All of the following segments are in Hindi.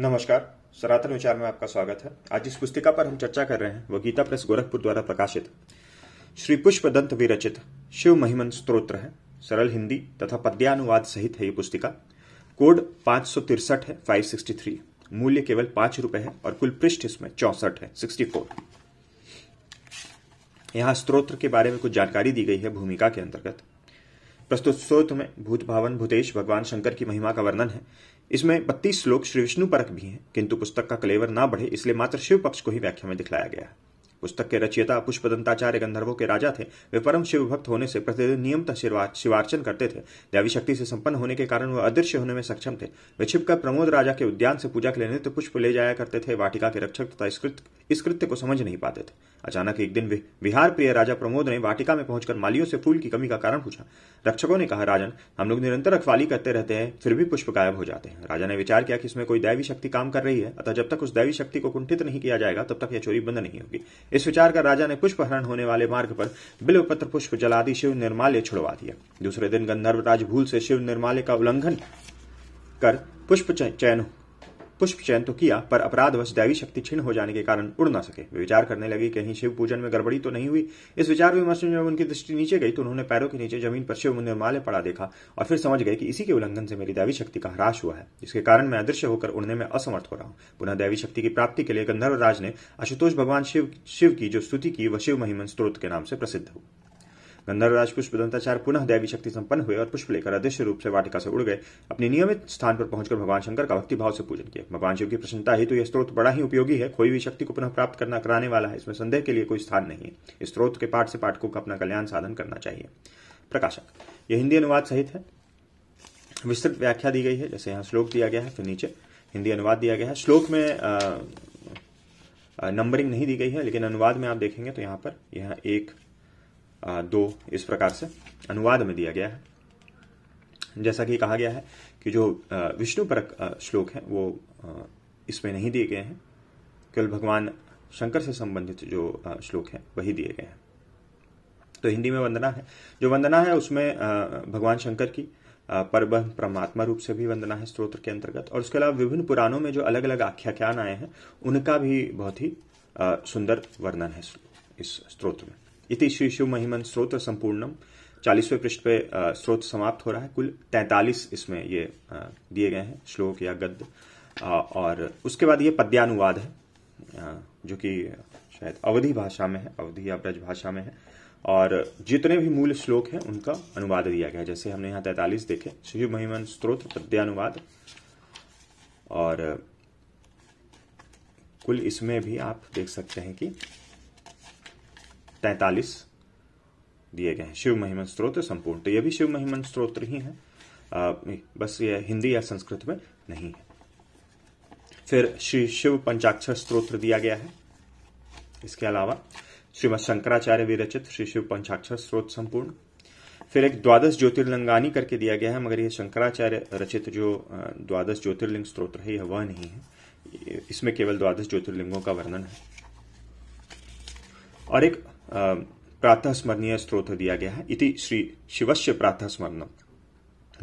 नमस्कार सनातन विचार में आपका स्वागत है आज इस पुस्तिका पर हम चर्चा कर रहे हैं वह गीता प्रेस गोरखपुर द्वारा प्रकाशित श्री पुष्प दंत विरचित शिव महिमन स्त्रोत्र है सरल हिंदी तथा पद्यानुवाद सहित है ये पुस्तिका कोड पांच सौ तिरसठ है फाइव सिक्सटी थ्री मूल्य केवल पांच रुपए है और कुल पृष्ठ इसमें चौसठ है सिक्सटी फोर यहाँ स्त्रोत्र के बारे में कुछ जानकारी दी गई है भूमिका के अंतर्गत प्रस्तुत स्रोत में भूत भावन भूतेश भगवान शंकर की महिमा का वर्णन है इसमें बत्तीस श्लोक श्री विष्णु परक भी हैं किंतु पुस्तक का कलेवर ना बढ़े इसलिए मात्र शिव पक्ष को ही व्याख्या में दिखलाया गया है पुस्तक के रचयिता पुष्पदंताचार्य गंधर्वों के राजा थे वे परम शिव भक्त होने से प्रतिदिन नियमत शिवार्चन करते थे दैवी शक्ति से संपन्न होने के कारण वह अदृश्य होने में सक्षम थे वे छिपकर प्रमोद राजा के उद्यान से पूजा के लिए नित्य पुष्प ले जाया करते थे वाटिका के रक्षक तथा इस कृत्य को समझ नहीं पाते थे अचानक एक दिन विहार प्रिय राजा प्रमोद ने वाटिका में पहुंचकर मालियों से फूल की कमी का कारण पूछा रक्षकों ने कहा राजन हम लोग निरंतर रखवाली करते रहते हैं फिर भी पुष्प गायब हो जाते हैं राजा ने विचार किया कि इसमें कोई दैवी शक्ति काम कर रही है अतः जब तक उस दैवी शक्ति को कुंठित नहीं किया जाएगा तब तक यह चोरी बंद नहीं होगी इस विचार का राजा ने पुष्प हरण होने वाले मार्ग पर बिल्वपत्र पुष्प दी शिव निर्माल्य छुड़वा दिया दूसरे दिन गंधर्व राज भूल से शिव निर्माल्य का उल्लंघन कर पुष्प चयन पुष्प चयन तो किया पर अपराधवश दैवी शक्ति छिन्न हो जाने के कारण उड़ ना सके वे विचार करने लगे कहीं शिव पूजन में गड़बड़ी तो नहीं हुई इस विचार विमर्श में जब उनकी दृष्टि नीचे गई तो उन्होंने पैरों के नीचे जमीन पर शिव निर्माल्य पड़ा देखा और फिर समझ गए कि इसी के उल्लंघन से मेरी दैवी शक्ति का ह्रास हुआ है जिसके कारण मैं अदृश्य होकर उड़ने में असमर्थ हो रहा हूं पुनः दैवी शक्ति की प्राप्ति के लिए गंधर्व राज ने आशुतोष भगवान शिव शिव की जो स्तुति की वह शिव महिमन स्त्रोत के नाम से प्रसिद्ध हुआ गंधर्वराज पुष्प दंताचार पुनः दैवी शक्ति संपन्न हुए और पुष्प लेकर अदृश्य रूप से वाटिका से उड़ गए अपने नियमित स्थान पर पहुंचकर भगवान शंकर का भक्ति भाव से पूजन किया भगवान शिव की प्रसन्नता हेतु तो यह स्त्रोत बड़ा ही उपयोगी है कोई भी शक्ति को पुनः प्राप्त करना कराने वाला है इसमें संदेह के लिए कोई स्थान नहीं है इस स्त्रोत के पाठ से पाठकों का अपना कल्याण साधन करना चाहिए प्रकाशक यह हिंदी अनुवाद सहित है विस्तृत व्याख्या दी गई है जैसे यहाँ श्लोक दिया गया है फिर नीचे हिंदी अनुवाद दिया गया है श्लोक में नंबरिंग नहीं दी गई है लेकिन अनुवाद में आप देखेंगे तो यहाँ पर यह एक दो इस प्रकार से अनुवाद में दिया गया है जैसा कि कहा गया है कि जो विष्णु परक श्लोक है वो इसमें नहीं दिए गए हैं केवल भगवान शंकर से संबंधित जो श्लोक है वही दिए गए हैं तो हिंदी में वंदना है जो वंदना है उसमें भगवान शंकर की पर परमात्मा रूप से भी वंदना है स्त्रोत्र के अंतर्गत और उसके अलावा विभिन्न पुराणों में जो अलग अलग आख्याख्यान आए हैं उनका भी बहुत ही सुंदर वर्णन है इस स्त्रोत्र में इति श्री शिव महिमन स्रोत संपूर्णम चालीसवें पृष्ठ पे स्रोत समाप्त हो रहा है कुल तैतालीस इसमें ये दिए गए हैं श्लोक या गद्य और उसके बाद ये पद्यानुवाद है जो कि शायद अवधि भाषा में है अवधि या ब्रज भाषा में है और जितने भी मूल श्लोक हैं उनका अनुवाद दिया गया जैसे हमने यहाँ तैतालीस देखे शिव महिमन स्त्रोत पद्यानुवाद और कुल इसमें भी आप देख सकते हैं कि तैतालीस दिए गए हैं शिव महिमन स्त्रोत संपूर्ण तो ये भी शिव महिमन स्त्रोत्र ही है आ, बस ये हिंदी या संस्कृत में नहीं है फिर श्री शिव पंचाक्षर स्त्रोत्र दिया गया है इसके अलावा श्रीमद शंकराचार्य विरचित श्री शिव पंचाक्षर स्त्रोत संपूर्ण फिर एक द्वादश ज्योतिर्लिंगानी करके दिया गया है मगर यह शंकराचार्य रचित जो द्वादश ज्योतिर्लिंग स्त्रोत्र है यह वह नहीं है इसमें केवल द्वादश ज्योतिर्लिंगों का वर्णन है और एक प्रातः स्मरणीय स्त्रोत दिया गया है इति श्री शिवस्य प्रातः स्मरण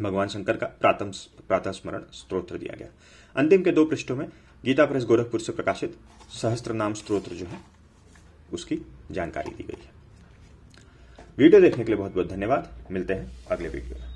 भगवान शंकर का प्रातम प्रातः स्मरण स्त्रोत्र दिया गया अंतिम के दो पृष्ठों में गीता प्रेस गोरखपुर से प्रकाशित सहस्त्र नाम स्त्रोत्र जो है उसकी जानकारी दी गई है वीडियो देखने के लिए बहुत बहुत धन्यवाद मिलते हैं अगले वीडियो में